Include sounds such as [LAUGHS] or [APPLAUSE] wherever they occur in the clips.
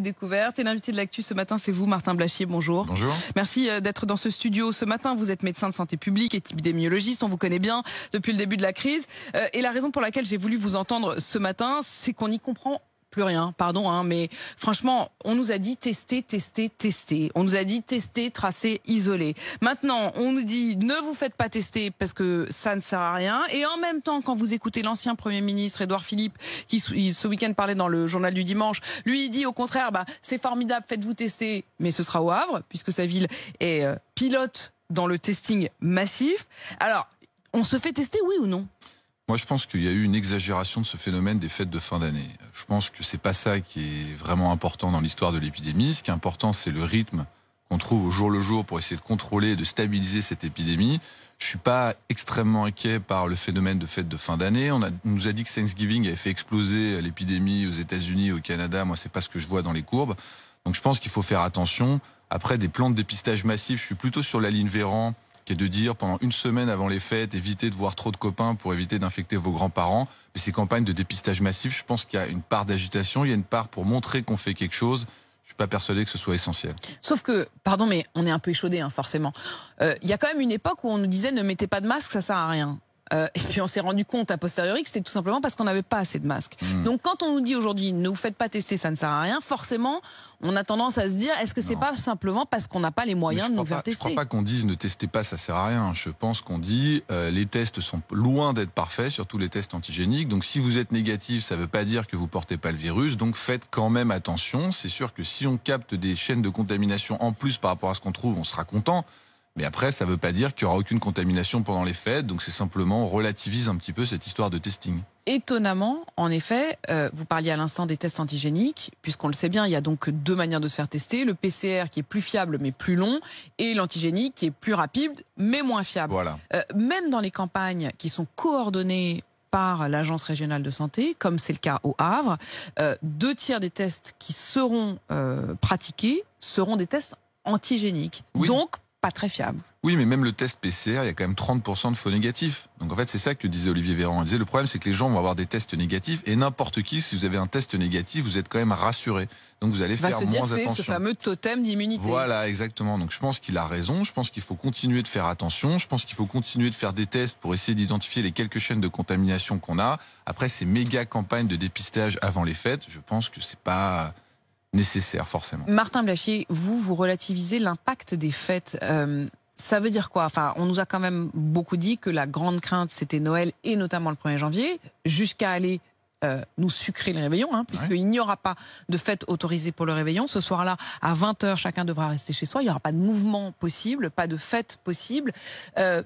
Découverte et l'invité de l'actu ce matin, c'est vous, Martin Blachier. Bonjour. Bonjour. Merci euh, d'être dans ce studio ce matin. Vous êtes médecin de santé publique, épidémiologiste. On vous connaît bien depuis le début de la crise. Euh, et la raison pour laquelle j'ai voulu vous entendre ce matin, c'est qu'on y comprend plus rien, pardon, hein, mais franchement, on nous a dit tester, tester, tester. On nous a dit tester, tracer, isoler. Maintenant, on nous dit ne vous faites pas tester parce que ça ne sert à rien. Et en même temps, quand vous écoutez l'ancien Premier ministre Édouard Philippe, qui ce week-end parlait dans le journal du dimanche, lui il dit au contraire, bah, c'est formidable, faites-vous tester, mais ce sera au Havre, puisque sa ville est euh, pilote dans le testing massif. Alors, on se fait tester, oui ou non moi, je pense qu'il y a eu une exagération de ce phénomène des fêtes de fin d'année. Je pense que c'est pas ça qui est vraiment important dans l'histoire de l'épidémie. Ce qui est important, c'est le rythme qu'on trouve au jour le jour pour essayer de contrôler et de stabiliser cette épidémie. Je suis pas extrêmement inquiet par le phénomène de fêtes de fin d'année. On, nous a dit que Thanksgiving avait fait exploser l'épidémie aux États-Unis, au Canada. Moi, c'est pas ce que je vois dans les courbes. Donc, je pense qu'il faut faire attention. Après, des plans de dépistage massifs, je suis plutôt sur la ligne Véran qui de dire pendant une semaine avant les fêtes, évitez de voir trop de copains pour éviter d'infecter vos grands-parents. Mais ces campagnes de dépistage massif, je pense qu'il y a une part d'agitation, il y a une part pour montrer qu'on fait quelque chose. Je ne suis pas persuadé que ce soit essentiel. Sauf que, pardon, mais on est un peu échaudé, hein, forcément. Euh, il y a quand même une époque où on nous disait ne mettez pas de masque, ça sert à rien. Euh, et puis on s'est rendu compte a posteriori que c'était tout simplement parce qu'on n'avait pas assez de masques. Hmm. Donc quand on nous dit aujourd'hui ne vous faites pas tester, ça ne sert à rien, forcément on a tendance à se dire est-ce que c'est pas simplement parce qu'on n'a pas les moyens de nous faire tester Je ne crois pas qu'on dise ne testez pas, ça sert à rien. Je pense qu'on dit euh, les tests sont loin d'être parfaits, surtout les tests antigéniques. Donc si vous êtes négatif, ça ne veut pas dire que vous portez pas le virus. Donc faites quand même attention. C'est sûr que si on capte des chaînes de contamination en plus par rapport à ce qu'on trouve, on sera content. Mais après, ça ne veut pas dire qu'il n'y aura aucune contamination pendant les fêtes, donc c'est simplement relativise un petit peu cette histoire de testing. Étonnamment, en effet, euh, vous parliez à l'instant des tests antigéniques, puisqu'on le sait bien, il y a donc deux manières de se faire tester, le PCR qui est plus fiable mais plus long, et l'antigénique qui est plus rapide mais moins fiable. Voilà. Euh, même dans les campagnes qui sont coordonnées par l'Agence régionale de santé, comme c'est le cas au Havre. Euh, deux tiers des tests qui seront pratiqués seront des tests antigéniques. Donc pas très fiable. Oui, mais même le test PCR, il y a quand même 30% de faux négatifs. Donc en fait, c'est ça que disait Olivier Véran. Il disait, le problème, c'est que les gens vont avoir des tests négatifs et n'importe qui, si vous avez un test négatif, vous êtes quand même rassuré. Donc vous allez faire dire, moins attention. ce fameux totem d'immunité. Voilà, exactement. Donc je pense qu'il a raison. Je pense qu'il faut continuer de faire attention. Je pense qu'il faut continuer de faire des tests pour essayer d'identifier les quelques chaînes de contamination qu'on a. Après ces méga campagnes de dépistage avant les fêtes, je pense que c'est pas nécessaire, forcément. Martin Blachier, vous, vous relativisez l'impact des fêtes. Euh, ça veut dire quoi Enfin, on nous a quand même beaucoup dit que la grande crainte, c'était Noël et notamment le 1er janvier, jusqu'à aller euh, nous sucrer le réveillon, hein, puisqu'il n'y aura pas de fête autorisée pour le réveillon. Ce soir-là, à 20h, chacun devra rester chez soi. Il n'y aura pas de mouvement possible, pas de fête possible. Euh,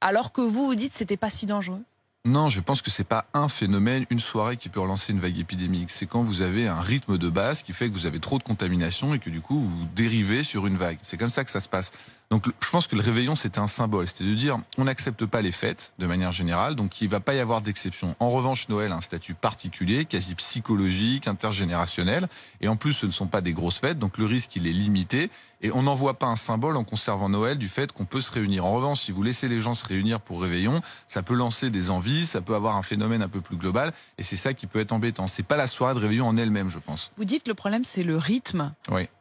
alors que vous vous dites, ce c'était pas si dangereux. Non, je pense que c'est pas un phénomène, une soirée qui peut relancer une vague épidémique. C'est quand vous avez un rythme de base qui fait que vous avez trop de contamination et que du coup vous dérivez sur une vague. C'est comme ça que ça se passe. Donc je pense que le réveillon, c'était un symbole. C'était de dire, on n'accepte pas les fêtes de manière générale, donc il ne va pas y avoir d'exception. En revanche, Noël a un statut particulier, quasi psychologique, intergénérationnel. Et en plus, ce ne sont pas des grosses fêtes, donc le risque, il est limité. Et on n'envoie pas un symbole en conservant Noël du fait qu'on peut se réunir. En revanche, si vous laissez les gens se réunir pour réveillon, ça peut lancer des envies, ça peut avoir un phénomène un peu plus global. Et c'est ça qui peut être embêtant. C'est pas la soirée de réveillon en elle-même, je pense. Vous dites, le problème, c'est le rythme.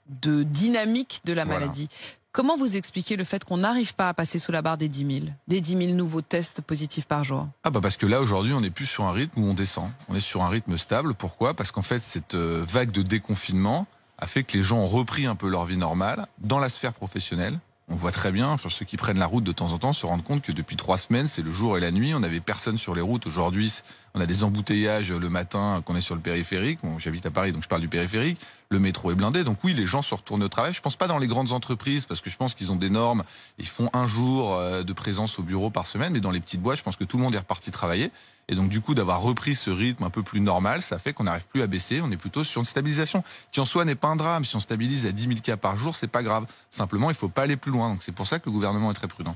de dynamique de la maladie. Comment vous expliquez le fait qu'on n'arrive pas à passer sous la barre des 10 000, des 10 000 nouveaux tests positifs par jour Ah bah parce que là aujourd'hui on est plus sur un rythme où on descend, on est sur un rythme stable. Pourquoi Parce qu'en fait cette euh, vague de déconfinement a fait que les gens ont repris un peu leur vie normale dans la sphère professionnelle, on voit très bien, enfin, ceux qui prennent la route de temps en temps se rendent compte que depuis trois semaines, c'est le jour et la nuit. On n'avait personne sur les routes. Aujourd'hui, on a des embouteillages le matin qu'on est sur le périphérique. J'habite à Paris, donc je parle du périphérique. Le métro est blindé. Donc oui, les gens se retournent au travail. Je pense pas dans les grandes entreprises parce que je pense qu'ils ont des normes. Ils font un jour euh, de présence au bureau par semaine. Mais dans les petites boîtes, je pense que tout le monde est reparti travailler. Et donc, du coup, d'avoir repris ce rythme un peu plus normal, ça fait qu'on n'arrive plus à baisser. On est plutôt sur une stabilisation qui, en soi, n'est pas un drame. Si on stabilise à 10 000 cas par jour, c'est pas grave. Simplement, il faut pas aller plus loin. Donc, c'est pour ça que le gouvernement est très prudent.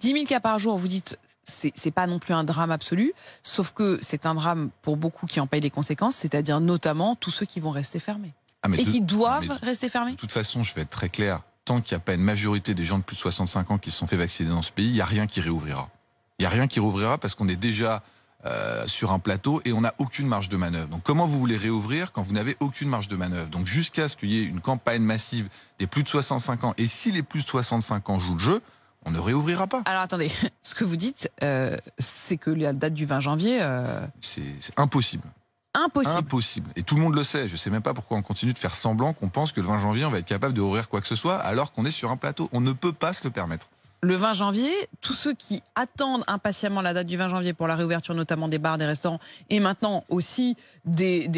10 000 cas par jour, vous dites, c'est, n'est pas non plus un drame absolu, sauf que c'est un drame pour beaucoup qui en payent les conséquences, c'est-à-dire notamment tous ceux qui vont rester fermés. Ah, et qui doivent rester fermés. De toute façon, je vais être très clair, tant qu'il n'y a pas une majorité des gens de plus de 65 ans qui se sont fait vacciner dans ce pays, il n'y a rien qui réouvrira. Il n'y a rien qui réouvrira parce qu'on est déjà euh, sur un plateau et on n'a aucune marge de manœuvre. Donc comment vous voulez réouvrir quand vous n'avez aucune marge de manœuvre Donc jusqu'à ce qu'il y ait une campagne massive des plus de 65 ans, et si les plus de 65 ans jouent le jeu, on ne réouvrira pas. Alors attendez, [LAUGHS] ce que vous dites, euh, c'est que la date du 20 janvier... Euh, c'est impossible. Impossible. Impossible. Et tout le monde le sait. Je ne sais même pas pourquoi on continue de faire semblant qu'on pense que le 20 janvier, on va être capable de ouvrir quoi que ce soit, alors qu'on est sur un plateau. On ne peut pas se le permettre le 20 janvier, tous ceux qui attendent impatiemment la date du 20 janvier pour la réouverture notamment des bars, des restaurants et maintenant aussi des,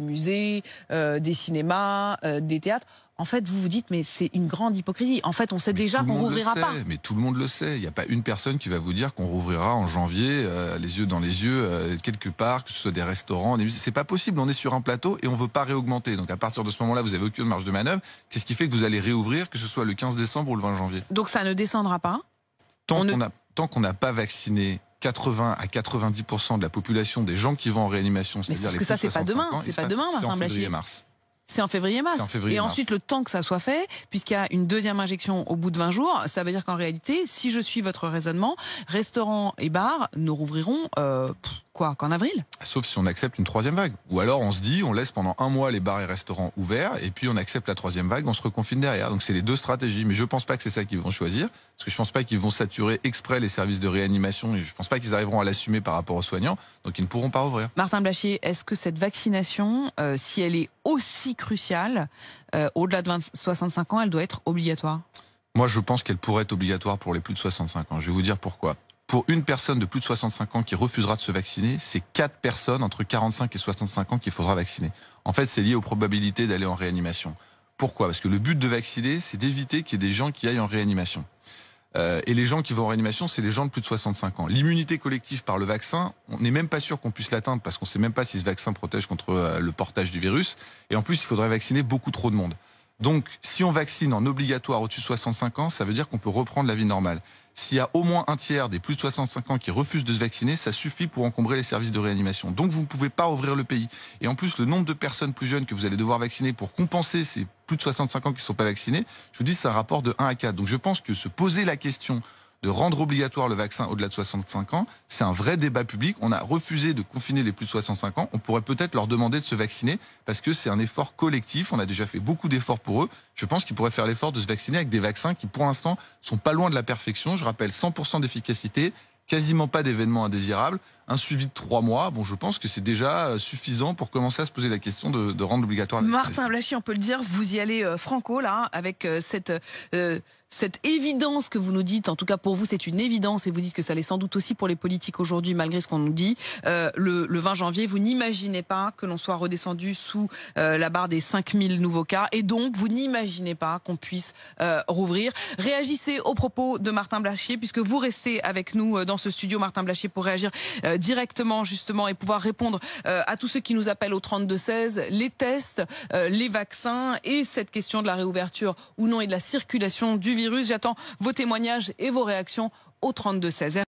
musées, euh, des cinémas, euh, des théâtres, en fait, vous vous dites, mais c'est une grande hypocrisie. En fait, on sait déjà qu'on rouvrira pas. Mais tout le monde le sait. Il n'y a pas une personne qui va vous dire qu'on rouvrira en janvier, euh, les yeux dans les yeux, euh, quelque part, que ce soit des restaurants, des musées. C'est pas possible. On est sur un plateau et on veut pas réaugmenter. Donc, à partir de ce moment-là, vous avez aucune marge de manœuvre. Qu'est-ce qui fait que vous allez réouvrir, que ce soit le 15 décembre ou le 20 janvier Donc, ça ne descendra pas. Tant qu'on n'a pas vacciné 80 à 90 de la population des gens qui vont en réanimation, c'est-à-dire les que ça, c'est pas demain, c'est pas demain, Martin mars. C'est en février-mars. et ensuite, le temps que ça soit fait, puisqu'il y a une deuxième injection au bout de 20 jours, ça veut dire qu'en réalité, si je suis votre raisonnement, restaurants et bars ne rouvriront euh, quoi qu'en avril. Sauf si on accepte une troisième vague. Ou alors on se dit, on laisse pendant un mois les bars et restaurants ouverts, et puis on accepte la troisième vague, on se reconfine derrière. Donc c'est les deux stratégies. Mais je pense pas que c'est ça qu'ils vont choisir, parce que je pense pas qu'ils vont saturer exprès les services de réanimation, et je pense pas qu'ils arriveront à l'assumer par rapport aux soignants, donc ils ne pourront pas ouvrir. Martin Blachier, est-ce que cette vaccination, euh, si elle est aussi cruciale, euh, au-delà de 65 ans, elle doit être obligatoire Moi, je pense qu'elle pourrait être obligatoire pour les plus de 65 ans. Je vais vous dire pourquoi. Pour une personne de plus de 65 ans qui refusera de se vacciner, c'est quatre personnes entre 45 et 65 ans qu'il faudra vacciner. En fait, c'est lié aux probabilités d'aller en réanimation. Pourquoi Parce que le but de vacciner, c'est d'éviter qu'il y ait des gens qui aillent en réanimation. Euh, et les gens qui vont en réanimation, c'est les gens de plus de 65 ans. L'immunité collective par le vaccin, on n'est même pas sûr qu'on puisse l'atteindre parce qu'on ne sait même pas si ce vaccin protège contre euh, le portage du virus. Et en plus, il faudrait vacciner beaucoup trop de monde. Donc, si on vaccine en obligatoire au-dessus de 65 ans, ça veut dire qu'on peut reprendre la vie normale. S'il y a au moins un tiers des plus de 65 ans qui refusent de se vacciner, ça suffit pour encombrer les services de réanimation. Donc, vous ne pouvez pas ouvrir le pays. Et en plus, le nombre de personnes plus jeunes que vous allez devoir vacciner pour compenser ces plus de 65 ans qui ne sont pas vaccinés, je vous dis, c'est un rapport de 1 à 4. Donc, je pense que se poser la question de rendre obligatoire le vaccin au-delà de 65 ans. C'est un vrai débat public. On a refusé de confiner les plus de 65 ans. On pourrait peut-être leur demander de se vacciner parce que c'est un effort collectif. On a déjà fait beaucoup d'efforts pour eux. Je pense qu'ils pourraient faire l'effort de se vacciner avec des vaccins qui, pour l'instant, sont pas loin de la perfection. Je rappelle 100% d'efficacité, quasiment pas d'événements indésirables un suivi de trois mois, bon, je pense que c'est déjà suffisant pour commencer à se poser la question de, rendre obligatoire. Martin Blachy, on peut le dire, vous y allez euh, franco là, avec euh, cette euh, cette évidence que vous nous dites. En tout cas, pour vous, c'est une évidence, et vous dites que ça l'est sans doute aussi pour les politiques aujourd'hui, malgré ce qu'on nous dit. Le, 20 janvier, vous n'imaginez pas que l'on soit redescendu sous la barre des 5000 nouveaux cas, et donc vous n'imaginez pas qu'on puisse rouvrir. Réagissez aux propos de Martin Blachier, puisque vous restez avec nous dans ce studio, Martin Blachier, pour réagir euh, directement justement et pouvoir répondre euh, à tous ceux qui nous appellent au 32-16, les tests, euh, les vaccins et cette question de la réouverture ou non et de la circulation du virus. J'attends vos témoignages et vos réactions au 32-16.